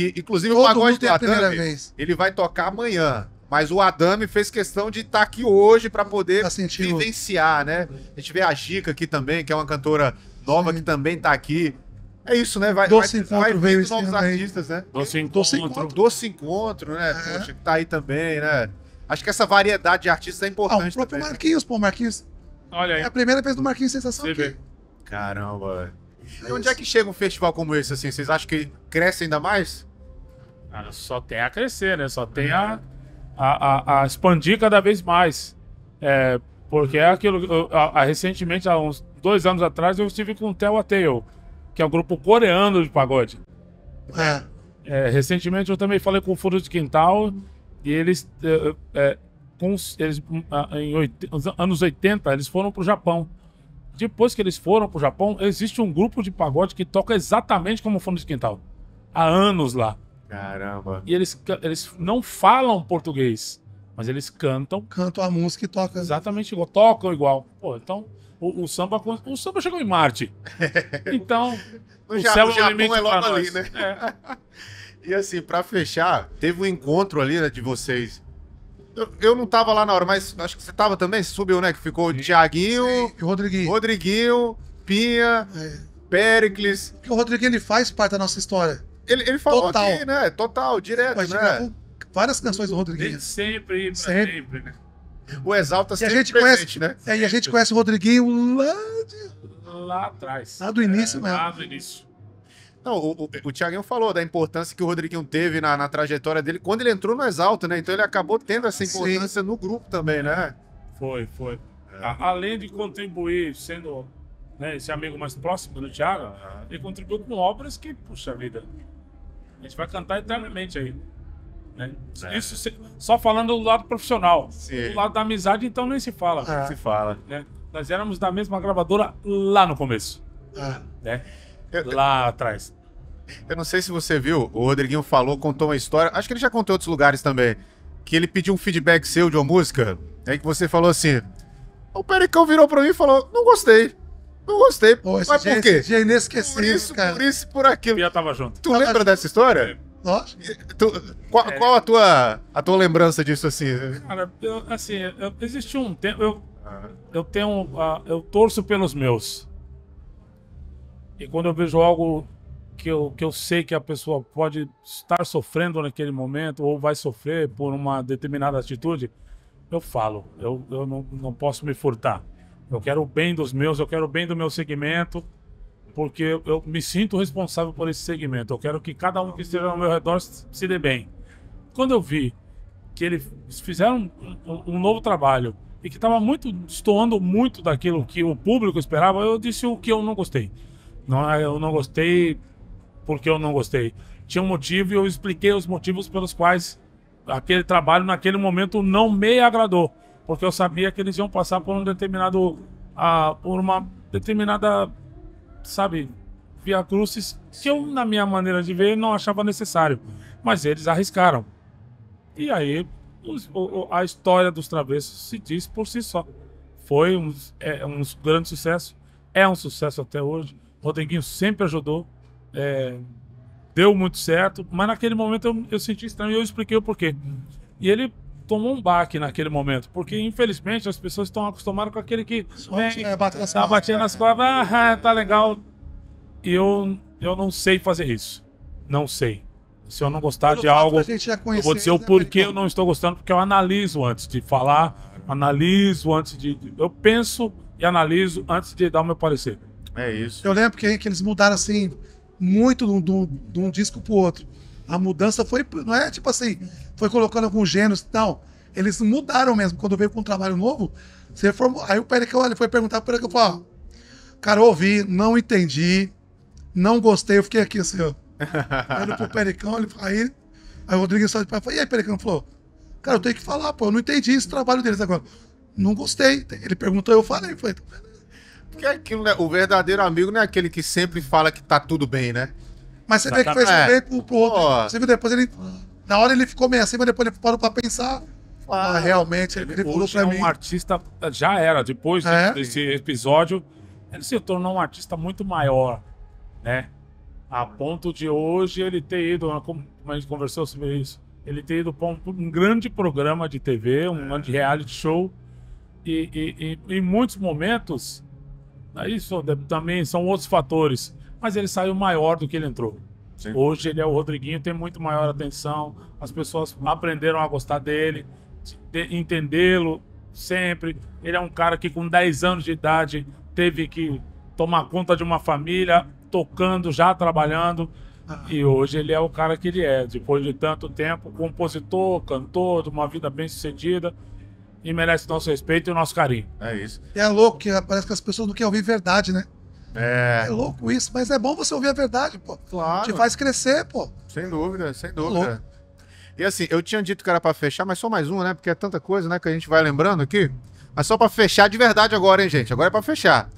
Que, inclusive, Todo o pagode do Adame, ele vai tocar amanhã. Mas o Adame fez questão de estar tá aqui hoje para poder tá vivenciar, né? A gente vê a Gica aqui também, que é uma cantora nova Sim. que também está aqui. É isso, né? Vai, Doce vai, Encontro vai veio novos artistas, né? Doce Encontro. Doce Encontro, Doce encontro né? É. Poxa, que tá aí também, né? Acho que essa variedade de artistas é importante ah, o próprio também, né? Marquinhos, pô, Marquinhos. Olha aí. É a primeira vez do Marquinhos Sensação Você aqui. Caramba. É e onde é que chega um festival como esse, assim? Vocês acham que cresce ainda mais? só tem a crescer, né? Só tem a, uhum. a, a, a expandir cada vez mais. É, porque é aquilo. Eu, a, a, recentemente, há uns dois anos atrás, eu estive com o Tell a Tale, que é um grupo coreano de pagode. É. É, recentemente eu também falei com o Furo de Quintal e eles, é, é, com, eles em anos 80 eles foram para o Japão. Depois que eles foram para o Japão, existe um grupo de pagode que toca exatamente como o Fundo de Quintal. Há anos lá. Caramba. E eles, eles não falam português, mas eles cantam. Cantam a música e tocam. Exatamente igual. Tocam igual. Pô, então o, o samba o samba chegou em Marte. Então, o, o, céu é Japão é, limite é logo ali, né? É. E assim, para fechar, teve um encontro ali, né, de vocês. Eu, não tava lá na hora, mas acho que você tava também, subiu, né? Que ficou o Tiaguinho, Rodriguinho. Rodriguinho, Pinha, é. Pericles. Porque o Rodriguinho ele faz parte da nossa história. Ele, ele falou total. aqui, né? Total, direto, Mas né? Várias canções do Rodriguinho. Desde sempre, sempre, sempre, né? O Exalta sempre a gente presente, conhece, né? É, e a gente conhece o Rodriguinho lá de... Lá atrás. Lá do início é, mesmo. Lá do início. Não, o, o, o Thiaguinho falou da importância que o Rodriguinho teve na, na, trajetória dele quando ele entrou no Exalta, né? Então ele acabou tendo essa importância Sim. no grupo também, né? Foi, foi. É. além de contribuir sendo né, esse amigo mais próximo do Thiago, ele contribuiu com obras que, puxa vida, a gente vai cantar eternamente aí. Né? É. Isso só falando do lado profissional. Sim. Do lado da amizade, então nem se fala. Ah. Se fala. Né? Nós éramos da mesma gravadora lá no começo. Ah. Né? Eu, lá eu, atrás. Eu não sei se você viu, o Rodriguinho falou, contou uma história. Acho que ele já contou em outros lugares também. Que ele pediu um feedback seu de uma música. Aí né, que você falou assim: o Pericão virou pra mim e falou: Não gostei. Não gostei, pô. Esse Mas por quê? Já dia é inesquecível, por isso, cara. Por isso, por aquilo. Pia tava junto. Tu tava lembra junto. dessa história? É. Lógico. Tu, qual, é. qual a, tua, a tua lembrança disso, assim? Cara, eu, assim, eu, existiu um tempo... Eu, eu tenho... Uh, eu torço pelos meus. E quando eu vejo algo que eu, que eu sei que a pessoa pode estar sofrendo naquele momento ou vai sofrer por uma determinada atitude, eu falo. Eu, eu não, não posso me furtar. Eu quero o bem dos meus, eu quero o bem do meu segmento, porque eu me sinto responsável por esse segmento. Eu quero que cada um que esteja ao meu redor se dê bem. Quando eu vi que eles fizeram um, um, novo trabalho e que estava muito estouando muito daquilo que o público esperava, eu disse o que eu não gostei. Não, é, eu não gostei porque eu não gostei. Tinha um motivo e eu expliquei os motivos pelos quais aquele trabalho naquele momento não me agradou porque eu sabia que eles iam passar por um determinado, ah, por uma determinada, sabe, via crucis que eu, na minha maneira de ver, não achava necessário. Mas eles arriscaram. E aí os, o, a história dos travessos se diz por si só. Foi um, é, um grande sucesso, é um sucesso até hoje. O Rodriguinho sempre ajudou, é, deu muito certo, mas naquele momento eu, eu senti estranho e eu expliquei o porquê. E ele tomou um baque naquele momento, porque infelizmente as pessoas estão acostumadas com aquele que vem, é, nas tá batendo nas costas, ah, ah, tá legal. E eu, eu não sei fazer isso. Não sei. Se eu não gostar de algo, eu vou dizer o né, porquê eu não estou gostando, porque eu analiso antes de falar, analiso antes de. Eu penso e analiso antes de dar o meu parecer. É isso. Eu lembro que, que eles mudaram assim muito de um disco pro outro. A mudança foi, não é tipo assim, foi colocando alguns gêneros e tal. Eles mudaram mesmo. Quando veio com um trabalho novo, você formou. Aí o Pericão ele foi perguntar para ele, eu falei, cara, eu ouvi, não entendi, não gostei, eu fiquei aqui assim, ó. Olhando pro Pericão, ele aí, aí o Rodrigues só de pai falou, e aí, Pericão? falou, cara, eu tenho que falar, pô, eu não entendi esse trabalho deles agora. Não gostei. Ele perguntou, eu falei, foi. Porque é aquilo, né? O verdadeiro amigo não é aquele que sempre fala que tá tudo bem, né? Mas você vê que fez bem pro, pro outro. Você viu depois ele. Na hora ele ficou meio assim, mas depois ele parou pra pensar. Ah, realmente, ele, ele falou pra é mim. um artista. Já era, depois é. desse episódio, ele se tornou um artista muito maior, né? A ponto de hoje ele ter ido, como a gente conversou sobre isso, ele ter ido para um, grande programa de TV, um é. grande reality show, e, e, em muitos momentos, isso também são outros fatores mas ele saiu maior do que ele entrou. Sim. Hoje ele é o Rodriguinho, tem muito maior atenção, as pessoas aprenderam a gostar dele, de entendê-lo sempre. Ele é um cara que com 10 anos de idade teve que tomar conta de uma família, tocando, já trabalhando. E hoje ele é o cara que ele é, depois de tanto tempo, compositor, cantor, de uma vida bem sucedida e merece nosso respeito e nosso carinho. É isso. É louco que parece que as pessoas não querem ouvir verdade, né? É. é louco isso, mas é bom você ouvir a verdade, pô. Claro. Te faz crescer, pô. Sem dúvida, sem tá dúvida. É e assim, eu tinha dito que era pra fechar, mas só mais uma, né? Porque é tanta coisa, né, que a gente vai lembrando aqui. Mas só pra fechar de verdade agora, hein, gente? Agora é pra fechar.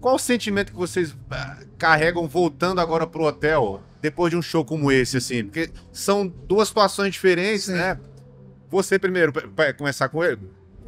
Qual o sentimento que vocês ah, carregam voltando agora pro hotel depois de um show como esse, assim? Porque são duas situações diferentes, Sim. né? Você primeiro, para começar com ele.